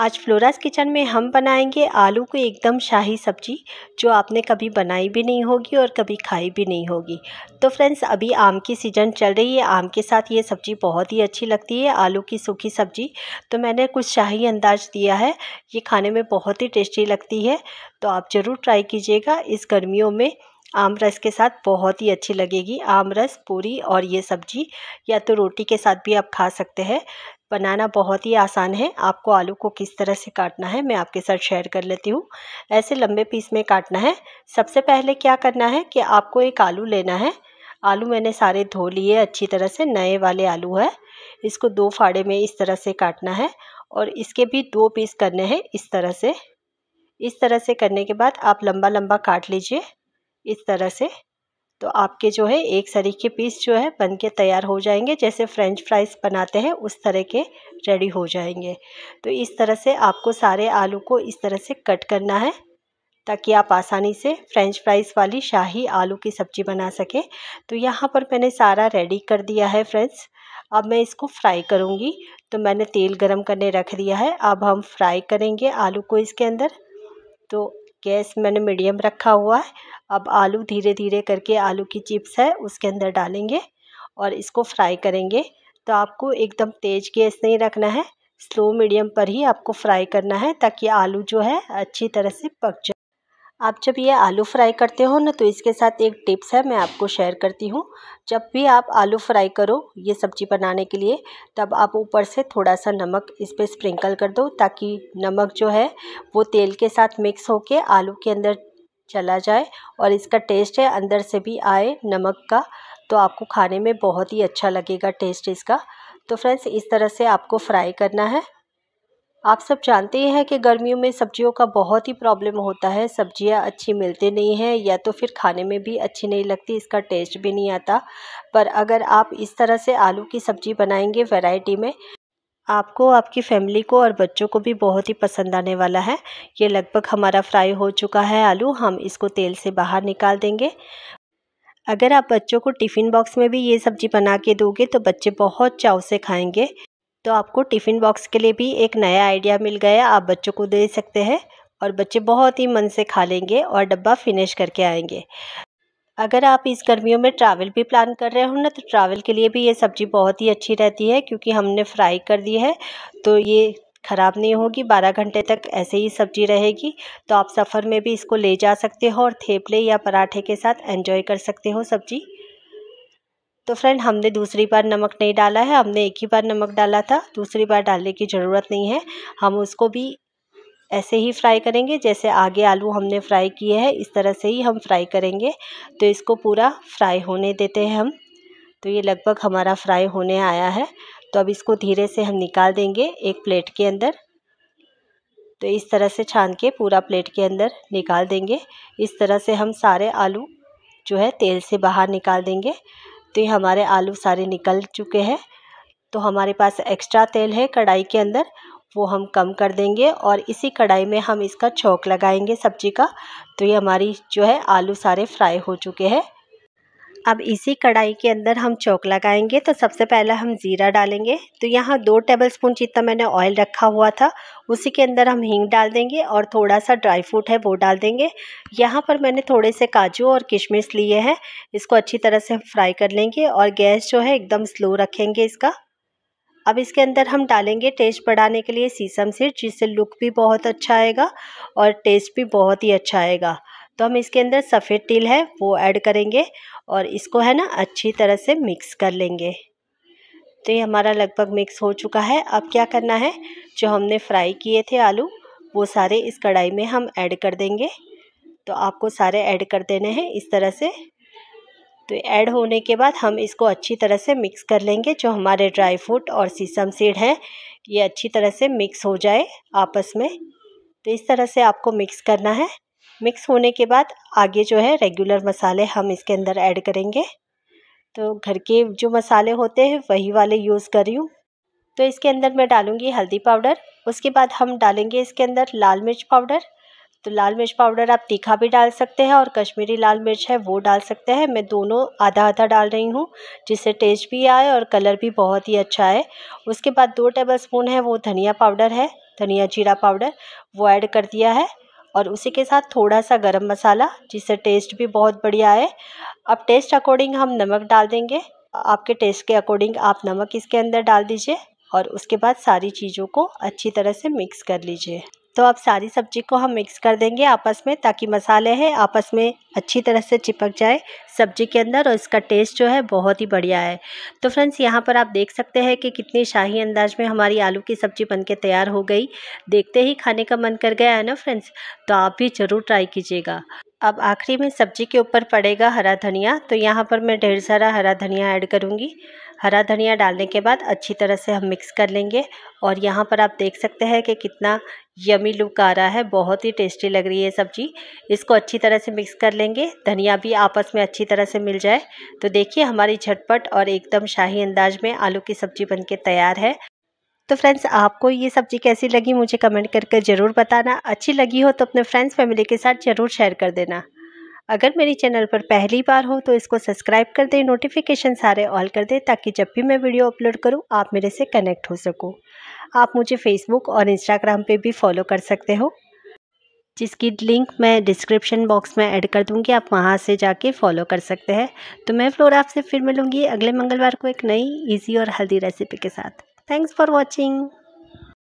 आज floras kitchen में हम बनाएंगे आलू को एकदम शाही सब्जी जो आपने कभी बनाई भी नहीं होगी और कभी खाई भी नहीं होगी तो फ्रेंड्स अभी आम की सीज़न चल रही है आम के साथ ये सब्ज़ी बहुत ही अच्छी लगती है आलू की सूखी सब्ज़ी तो मैंने कुछ शाही अंदाज दिया है ये खाने में बहुत ही टेस्टी लगती है तो आप ज़रूर ट्राई कीजिएगा इस गर्मियों में आम रस के साथ बहुत ही अच्छी लगेगी आम रस पूरी और ये सब्जी या तो रोटी के साथ भी आप खा सकते हैं बनाना बहुत ही आसान है आपको आलू को किस तरह से काटना है मैं आपके साथ शेयर कर लेती हूँ ऐसे लंबे पीस में काटना है सबसे पहले क्या करना है कि आपको एक आलू लेना है आलू मैंने सारे धो लिए अच्छी तरह से नए वाले आलू है इसको दो फाड़े में इस तरह से काटना है और इसके भी दो पीस करने हैं इस तरह से इस तरह से करने के बाद आप लंबा लंबा काट लीजिए इस तरह से तो आपके जो है एक सरीखे पीस जो है बन के तैयार हो जाएंगे जैसे फ्रेंच फ्राइज़ बनाते हैं उस तरह के रेडी हो जाएंगे तो इस तरह से आपको सारे आलू को इस तरह से कट करना है ताकि आप आसानी से फ्रेंच फ्राइज़ वाली शाही आलू की सब्ज़ी बना सकें तो यहाँ पर मैंने सारा रेडी कर दिया है फ्रेंड्स अब मैं इसको फ्राई करूँगी तो मैंने तेल गरम करने रख दिया है अब हम फ्राई करेंगे आलू को इसके अंदर तो गैस मैंने मीडियम रखा हुआ है अब आलू धीरे धीरे करके आलू की चिप्स है उसके अंदर डालेंगे और इसको फ्राई करेंगे तो आपको एकदम तेज़ गैस नहीं रखना है स्लो मीडियम पर ही आपको फ्राई करना है ताकि आलू जो है अच्छी तरह से पक जाए आप जब ये आलू फ्राई करते हो ना तो इसके साथ एक टिप्स है मैं आपको शेयर करती हूँ जब भी आप आलू फ्राई करो ये सब्जी बनाने के लिए तब आप ऊपर से थोड़ा सा नमक इस पर स्प्रिंकल कर दो ताकि नमक जो है वो तेल के साथ मिक्स होके आलू के अंदर चला जाए और इसका टेस्ट है अंदर से भी आए नमक का तो आपको खाने में बहुत ही अच्छा लगेगा टेस्ट इसका तो फ्रेंड्स इस तरह से आपको फ्राई करना है आप सब जानते हैं कि गर्मियों में सब्जियों का बहुत ही प्रॉब्लम होता है सब्जियां अच्छी मिलती नहीं हैं या तो फिर खाने में भी अच्छी नहीं लगती इसका टेस्ट भी नहीं आता पर अगर आप इस तरह से आलू की सब्ज़ी बनाएंगे वैरायटी में आपको आपकी फैमिली को और बच्चों को भी बहुत ही पसंद आने वाला है ये लगभग हमारा फ्राई हो चुका है आलू हम इसको तेल से बाहर निकाल देंगे अगर आप बच्चों को टिफ़िन बॉक्स में भी ये सब्ज़ी बना के दोगे तो बच्चे बहुत चाव से खाएंगे तो आपको टिफ़िन बॉक्स के लिए भी एक नया आइडिया मिल गया आप बच्चों को दे सकते हैं और बच्चे बहुत ही मन से खा लेंगे और डब्बा फिनिश करके आएंगे अगर आप इस गर्मियों में ट्रैवल भी प्लान कर रहे हो ना तो ट्रैवल के लिए भी ये सब्ज़ी बहुत ही अच्छी रहती है क्योंकि हमने फ्राई कर दी है तो ये ख़राब नहीं होगी बारह घंटे तक ऐसे ही सब्जी रहेगी तो आप सफ़र में भी इसको ले जा सकते हो और थेपले या पराठे के साथ एंजॉय कर सकते हो सब्जी तो फ्रेंड हमने दूसरी बार नमक नहीं डाला है हमने एक ही बार नमक डाला था दूसरी बार डालने की ज़रूरत नहीं है हम उसको भी ऐसे ही फ्राई करेंगे जैसे आगे आलू हमने फ्राई किए हैं इस तरह से ही हम फ्राई करेंगे तो इसको पूरा फ्राई होने देते हैं हम तो ये लगभग हमारा फ्राई होने आया है तो अब इसको धीरे से हम निकाल देंगे एक प्लेट के अंदर तो इस तरह से छान के पूरा प्लेट के अंदर निकाल देंगे इस तरह से हम सारे आलू जो है तेल से बाहर निकाल देंगे देखते ही हमारे आलू सारे निकल चुके हैं तो हमारे पास एक्स्ट्रा तेल है कढ़ाई के अंदर वो हम कम कर देंगे और इसी कढ़ाई में हम इसका छौक लगाएंगे सब्जी का तो ये हमारी जो है आलू सारे फ्राई हो चुके हैं अब इसी कढ़ाई के अंदर हम चौक लगाएंगे तो सबसे पहले हम ज़ीरा डालेंगे तो यहाँ दो टेबल स्पून जितना मैंने ऑयल रखा हुआ था उसी के अंदर हम हींग डाल देंगे और थोड़ा सा ड्राई फ्रूट है वो डाल देंगे यहाँ पर मैंने थोड़े से काजू और किशमिश लिए हैं इसको अच्छी तरह से हम फ्राई कर लेंगे और गैस जो है एकदम स्लो रखेंगे इसका अब इसके अंदर हम डालेंगे टेस्ट बढ़ाने के लिए सीसम सिर जिससे लुक भी बहुत अच्छा आएगा और टेस्ट भी बहुत ही अच्छा आएगा तो हम इसके अंदर सफ़ेद तिल है वो ऐड करेंगे और इसको है ना अच्छी तरह से मिक्स कर लेंगे तो ये हमारा लगभग मिक्स हो चुका है अब क्या करना है जो हमने फ्राई किए थे आलू वो सारे इस कढ़ाई में हम ऐड कर देंगे तो आपको सारे ऐड कर देने हैं इस तरह से तो ऐड होने के बाद हम इसको अच्छी तरह से मिक्स कर लेंगे जो हमारे ड्राई फ्रूट और सीसम सीड है ये अच्छी तरह से मिक्स हो जाए आपस में तो इस तरह से आपको मिक्स करना है मिक्स होने के बाद आगे जो है रेगुलर मसाले हम इसके अंदर ऐड करेंगे तो घर के जो मसाले होते हैं वही वाले यूज़ कर रही हूँ तो इसके अंदर मैं डालूँगी हल्दी पाउडर उसके बाद हम डालेंगे इसके अंदर लाल मिर्च पाउडर तो लाल मिर्च पाउडर आप तीखा भी डाल सकते हैं और कश्मीरी लाल मिर्च है वो डाल सकते हैं मैं दोनों आधा आधा डाल रही हूँ जिससे टेस्ट भी आए और कलर भी बहुत ही अच्छा है उसके बाद दो टेबल स्पून है वो धनिया पाउडर है धनिया जीरा पाउडर वो ऐड कर दिया है और उसी के साथ थोड़ा सा गरम मसाला जिससे टेस्ट भी बहुत बढ़िया आए अब टेस्ट अकॉर्डिंग हम नमक डाल देंगे आपके टेस्ट के अकॉर्डिंग आप नमक इसके अंदर डाल दीजिए और उसके बाद सारी चीज़ों को अच्छी तरह से मिक्स कर लीजिए तो अब सारी सब्जी को हम मिक्स कर देंगे आपस में ताकि मसाले हैं आपस में अच्छी तरह से चिपक जाए सब्जी के अंदर और इसका टेस्ट जो है बहुत ही बढ़िया है तो फ्रेंड्स यहाँ पर आप देख सकते हैं कि कितनी शाही अंदाज में हमारी आलू की सब्ज़ी बनके तैयार हो गई देखते ही खाने का मन कर गया है ना फ्रेंड्स तो आप भी ज़रूर ट्राई कीजिएगा अब आखिरी में सब्जी के ऊपर पड़ेगा हरा धनिया तो यहाँ पर मैं ढेर सारा हरा धनिया ऐड करूँगी हरा धनिया डालने के बाद अच्छी तरह से हम मिक्स कर लेंगे और यहाँ पर आप देख सकते हैं कि कितना यमी लुक आ रहा है बहुत ही टेस्टी लग रही है सब्जी इसको अच्छी तरह से मिक्स कर लेंगे धनिया भी आपस में अच्छी तरह से मिल जाए तो देखिए हमारी झटपट और एकदम शाही अंदाज में आलू की सब्जी बनके तैयार है तो फ्रेंड्स आपको ये सब्ज़ी कैसी लगी मुझे कमेंट करके ज़रूर बताना अच्छी लगी हो तो अपने फ्रेंड्स फैमिली के साथ ज़रूर शेयर कर देना अगर मेरे चैनल पर पहली बार हो तो इसको सब्सक्राइब कर दें नोटिफिकेशन सारे ऑल कर दें ताकि जब भी मैं वीडियो अपलोड करूं आप मेरे से कनेक्ट हो सको आप मुझे फेसबुक और इंस्टाग्राम पे भी फॉलो कर सकते हो जिसकी लिंक मैं डिस्क्रिप्शन बॉक्स में ऐड कर दूंगी आप वहां से जाके फॉलो कर सकते हैं तो मैं फ्लोर आपसे फिर मिलूँगी अगले मंगलवार को एक नई ईजी और हेल्दी रेसिपी के साथ थैंक्स फॉर वॉचिंग